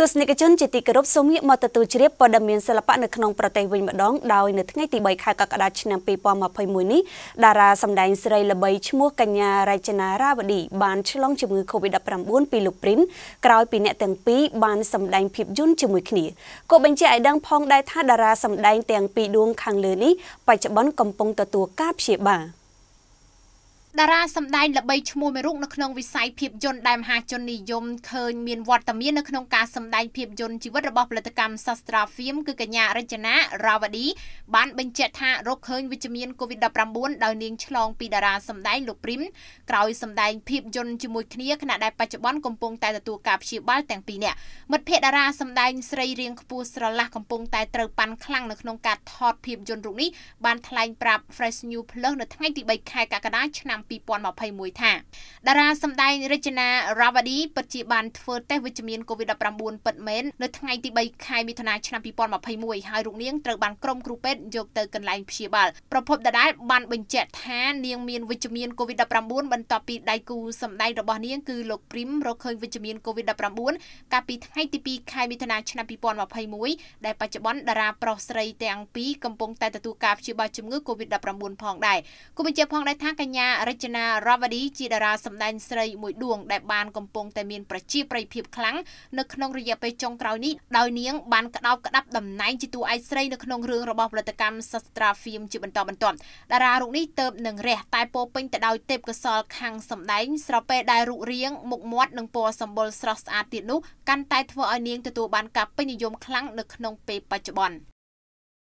ទស្សនិកជនជាទីគោរពសូមងាកមកទទួលជ្រាបព័ត៌មានសិល្បៈនៅក្នុងប្រទេសវិញម្ដងដោយនៅថ្ងៃទី3ខែកក្កដាឆ្នាំ2021នេះតារាសម្ដែងស្រីល្បីឈ្មោះកញ្ញារចនារាវឌីបានឆ្លងជំងឺ Covid-19 ពីលោកព្រិនក្រោយពីអ្នកទាំងពីរបានសម្ដែងភាពយន្តជាមួយគ្នាក៏បញ្ជាក់ឲ្យដឹងផងដែរថាតារាសម្ដែងទាំងពីរដួងខាងលើនេះបច្ចុប្បន្នកំពុងទទួលការព្យាបាល។តារាសម្ដែងល្បីឈ្មោះមួយរូបនៅក្នុងវិស័យភាពយន្តដែលមហាជននិយមឃើញមានវត្តមាននៅក្នុងការសម្ដែងភាពយន្តជីវិតរបស់ផលិតកម្មសាស្ត្រាហ្វៀមគឺកញ្ញារចនារាវឌីបានបញ្ជាក់ថារកឃើញវិជ្ជមាន COVID-19 ដោយនាងឆ្លងពីតារាសម្ដែងលោកព្រីមក្រោយសម្ដែងភាពយន្តជាមួយគ្នាខណៈដែលបច្ចុប្បន្នកំពុងតែទទួលការព្យាបាលទាំងពីរនាក់មិត្តភ័ក្តិតារាសម្ដែងស្រីរៀងខ្ពស់ស្រឡះកំពុងតែត្រូវប៉ាន់ខ្លាំងនៅក្នុងការថតភាពយន្តរូបនេះបានថ្លែងប្រាប់ Fresh New Plus នៅថ្ងៃទី3ខែកក្កដាឆ្នាំ2021ថាតារាសម្ដែងរចនារ៉ាវ៉ាឌីពិតជាបានធ្វើតេស្តវិជ្ជមាន COVID-19 ពិតមែននៅថ្ងៃទី3ខែមិថុនាឆ្នាំ2021ហើយរូបនាងត្រូវបានក្រុមគ្រូពេទ្យយកទៅកន្លែងព្យាបាលប្រភពដដែលបានបញ្ជាក់ថានាងមានវិជ្ជមាន COVID-19 បន្ទាប់ពីដៃគូសម្ដែងរបស់នាងគឺលោកព្រីមរកឃើញវិជ្ជមាន COVID-19 កាលពីថ្ងៃទី2ខែមិថុនាឆ្នាំ2021ដែលបច្ចុប្បន្នតារាប្រុសស្រី ទាំងពីរកំពុងតែទទួលការព្យាបាលជំងឺ COVID-19 ផងដែរគូបញ្ជាក់ផងដែរថាកញ្ញារចនារ៉ាវ៉ាឌីជាតារាសម្ដែងស្រីមួយដួង ដែលបានកំពុងតែមានប្រជាប្រិយភាពខ្លាំងនៅក្នុងរយៈពេលចុងក្រោយនេះដោយនាងបានក្តោបក្តាប់តំណែងជាតួឯកស្រីនៅក្នុងរឿងរបស់ផលិតកម្មសស្ត្រាហ្វៀមជាបន្តបន្ទាប់តារារូបនេះទៅនឹងរះ តែពោពេញទៅដោយទេពកោសលខាងសម្ដែងស្រពេដែលរូបរាងមុខមាត់និងពណ៌សម្បុរស្រស់ស្អាតទៀតនោះកាន់តែធ្វើឲ្យនាងទទួលបានការពេញនិយមខ្លាំងនៅក្នុងពេលបច្ចុប្បន្ន